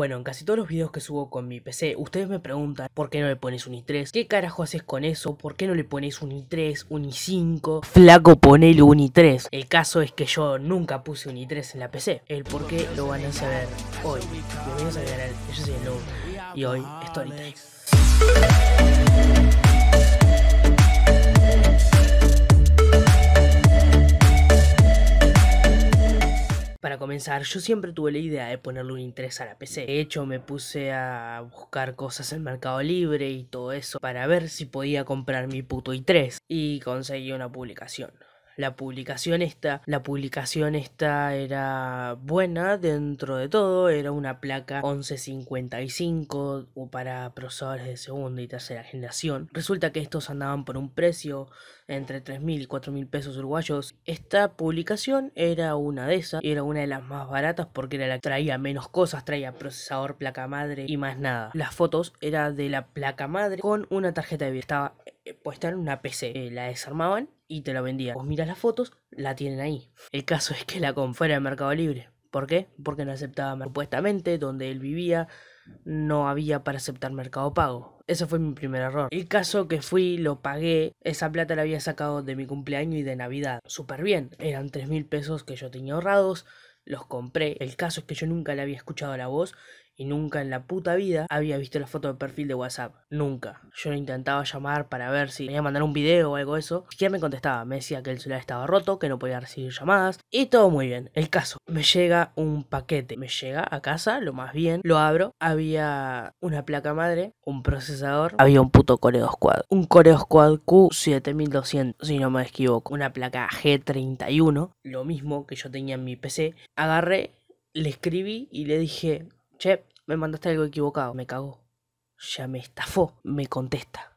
Bueno, en casi todos los videos que subo con mi PC, ustedes me preguntan por qué no le pones un i3, qué carajo haces con eso, por qué no le pones un i3, un i5, flaco ponelo un i3. El caso es que yo nunca puse un i3 en la PC, el por qué lo van a saber hoy. Bienvenidos al canal, yo soy el Lobo y hoy Storytime. Para comenzar, yo siempre tuve la idea de ponerle un interés a la PC. De hecho, me puse a buscar cosas en Mercado Libre y todo eso para ver si podía comprar mi puto i3 y conseguí una publicación la publicación esta, la publicación esta era buena dentro de todo, era una placa 1155 para procesadores de segunda y tercera generación. Resulta que estos andaban por un precio entre 3.000 y 4.000 pesos uruguayos. Esta publicación era una de esas, era una de las más baratas porque era la que traía menos cosas, traía procesador, placa madre y más nada. Las fotos eran de la placa madre con una tarjeta de video, estaba eh, puesta en una PC. Eh, la desarmaban y te lo vendía. Vos mira las fotos, la tienen ahí. El caso es que la con fuera de Mercado Libre. ¿Por qué? Porque no aceptaba supuestamente donde él vivía no había para aceptar Mercado Pago. Ese fue mi primer error. El caso que fui, lo pagué, esa plata la había sacado de mi cumpleaños y de Navidad. Súper bien, eran 3 mil pesos que yo tenía ahorrados, los compré. El caso es que yo nunca le había escuchado la voz y nunca en la puta vida había visto la foto de perfil de WhatsApp. Nunca. Yo intentaba llamar para ver si me a mandar un video o algo de eso. Siquiera me contestaba. Me decía que el celular estaba roto, que no podía recibir llamadas. Y todo muy bien. El caso. Me llega un paquete. Me llega a casa, lo más bien. Lo abro. Había una placa madre, un procesador. Había un puto Coreo Squad. Un Coreo Squad Q7200, si no me equivoco. Una placa G31. Lo mismo que yo tenía en mi PC. Agarré. Le escribí y le dije, Che, me mandaste algo equivocado, me cagó. Ya me estafó, me contesta.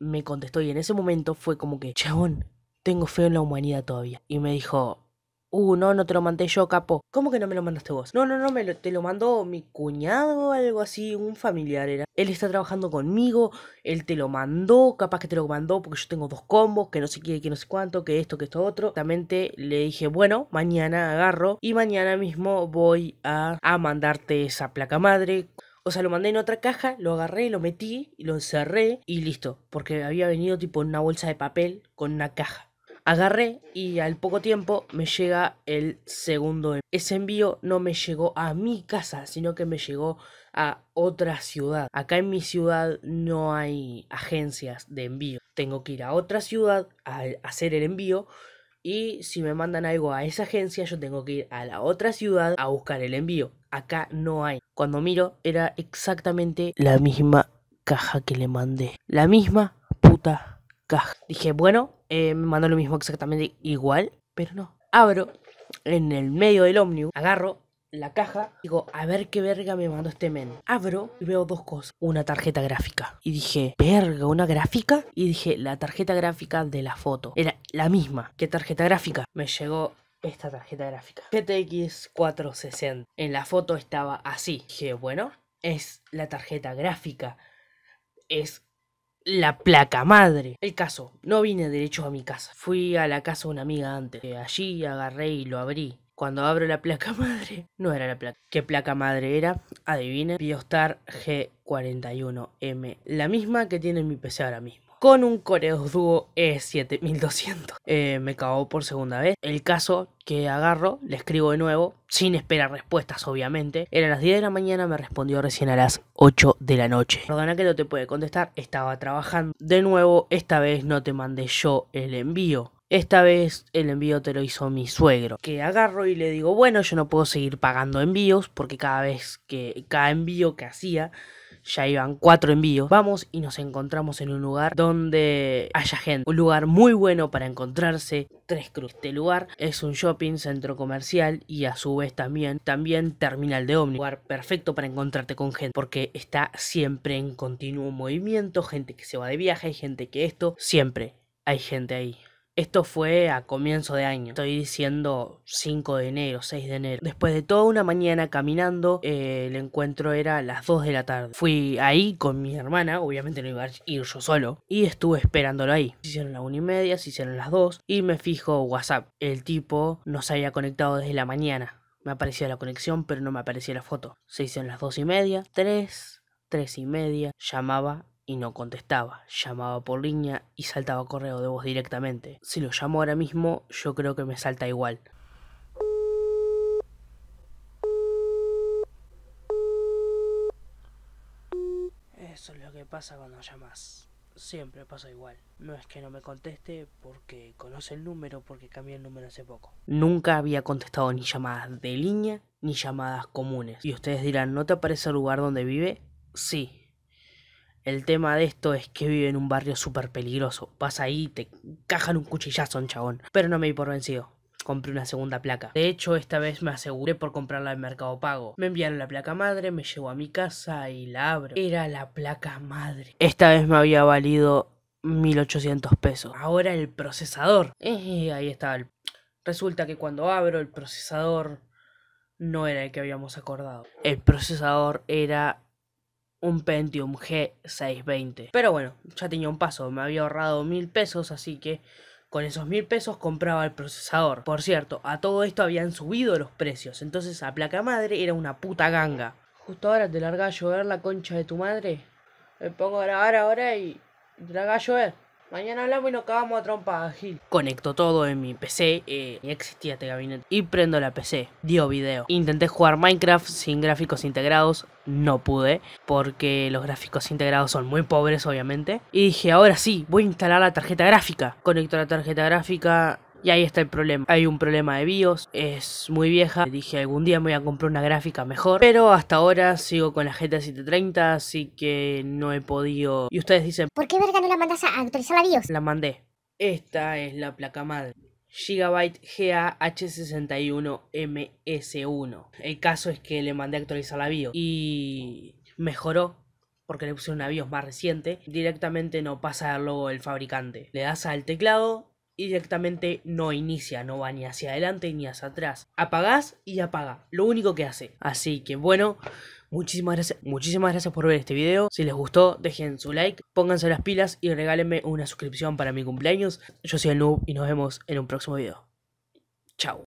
Me contestó y en ese momento fue como que, chabón, tengo fe en la humanidad todavía. Y me dijo, Uh, no, no te lo mandé yo, capo. ¿Cómo que no me lo mandaste vos? No, no, no, me lo, te lo mandó mi cuñado o algo así, un familiar era. Él está trabajando conmigo, él te lo mandó, capaz que te lo mandó porque yo tengo dos combos, que no sé qué, que no sé cuánto, que esto, que esto otro. Exactamente le dije, bueno, mañana agarro y mañana mismo voy a, mandarte esa placa madre. O sea, lo mandé en otra caja, lo agarré, lo metí, lo encerré y listo. Porque había venido tipo una bolsa de papel con una caja. Agarré y al poco tiempo me llega el segundo envío. Em-. Ese envío no me llegó a mi casa, sino que me llegó a otra ciudad. Acá en mi ciudad no hay agencias de envío. Tengo que ir a otra ciudad a hacer el envío. Y si me mandan algo a esa agencia, yo tengo que ir a la otra ciudad a buscar el envío. Acá no hay. Cuando miro, era exactamente la misma caja que le mandé. La misma puta caja. Dije, bueno, eh, me mandó lo mismo exactamente igual, pero no. Abro en el medio del ómnibus, agarro la caja, digo, a ver qué verga me mandó este men. Abro y veo dos cosas, una tarjeta gráfica. Y dije, verga, una gráfica. Y dije, la tarjeta gráfica de la foto. Era la misma. ¿Qué tarjeta gráfica? Me llegó esta tarjeta gráfica. GTX 460. En la foto estaba así. Dije, bueno, es la tarjeta gráfica. Es la placa madre. El caso, no vine derecho a mi casa. Fui a la casa de una amiga antes. Allí agarré y lo abrí. Cuando abro la placa madre, no era la placa. ¿Qué placa madre era? Adivinen, Biostar G41M, la misma que tiene mi PC ahora mismo con un Coreos Duo E7200. Eh, me cagó por segunda vez. El caso que agarro, le escribo de nuevo, sin esperar respuestas obviamente. Era las 10 de la mañana, me respondió recién a las 8 de la noche. Perdona que no te puede contestar, estaba trabajando. De nuevo, esta vez no te mandé yo el envío. Esta vez el envío te lo hizo mi suegro. Que agarro y le digo, bueno, yo no puedo seguir pagando envíos porque cada vez que cada envío que hacía ya iban cuatro envíos. Vamos y nos encontramos en un lugar donde haya gente. Un lugar muy bueno para encontrarse. Tres Cruz. Este lugar es un shopping, centro comercial y a su vez también, también terminal de ómnibus. Lugar perfecto para encontrarte con gente porque está siempre en continuo movimiento. Gente que se va de viaje, Y gente que esto. Siempre hay gente ahí. Esto fue a comienzo de año, estoy diciendo 5 de enero, 6 de enero. Después de toda una mañana caminando, eh, el encuentro era a las 2 de la tarde. Fui ahí con mi hermana, obviamente no iba a ir yo solo, y estuve esperándolo ahí. Se hicieron las 1 y media, se hicieron las 2, y me fijo WhatsApp. El tipo no se había conectado desde la mañana. Me aparecía la conexión, pero no me aparecía la foto. Se hicieron las 2 y media, 3, 3 y media, llamaba y no contestaba. Llamaba por línea y saltaba correo de voz directamente. Si lo llamo ahora mismo, yo creo que me salta igual. Eso es lo que pasa cuando llamas. Siempre pasa igual. No es que no me conteste porque conoce el número, porque cambié el número hace poco. Nunca había contestado ni llamadas de línea ni llamadas comunes. Y ustedes dirán, ¿no te aparece el lugar donde vive? Sí, el tema de esto es que vive en un barrio súper peligroso. Vas ahí y te cajan un cuchillazo un chabón. Pero no me di por vencido. Compré una segunda placa. De hecho, esta vez me aseguré por comprarla en Mercado Pago. Me enviaron la placa madre, me llevó a mi casa y la abro. Era la placa madre. Esta vez me había valido 1800 pesos. Ahora el procesador. Eh, ahí está. Resulta que cuando abro el procesador no era el que habíamos acordado. El procesador era un Pentium G620. Pero bueno, ya tenía un paso, me había ahorrado mil pesos, así que con esos mil pesos compraba el procesador. Por cierto, a todo esto habían subido los precios, entonces la placa madre era una puta ganga. Justo ahora te larga a llover la concha de tu madre. Me pongo a grabar ahora y te larga a llover. Mañana hablamos y nos cagamos a trompa, Gil. Conecto todo en mi PC, eh, existía este gabinete, y prendo la PC, dio video. Intenté jugar Minecraft sin gráficos integrados, no pude, porque los gráficos integrados son muy pobres, obviamente. Y dije, ahora sí, voy a instalar la tarjeta gráfica. Conecto la tarjeta gráfica, y ahí está el problema. Hay un problema de BIOS, es muy vieja. Dije algún día me voy a comprar una gráfica mejor. Pero hasta ahora sigo con la gt 730, así que no he podido... Y ustedes dicen, ¿por qué verga no la mandas a actualizar la BIOS? La mandé. Esta es la placa madre. Gigabyte h 61 ms 1 El caso es que le mandé a actualizar la BIOS y mejoró porque le puse una BIOS más reciente. Directamente no pasa el logo del fabricante. Le das al teclado y directamente no inicia, no va ni hacia adelante ni hacia atrás. Apagás y apaga, lo único que hace. Así que bueno, muchísimas gracias, muchísimas gracias por ver este video. Si les gustó, dejen su like, pónganse las pilas y regálenme una suscripción para mi cumpleaños. Yo soy el Noob y nos vemos en un próximo video. Chao.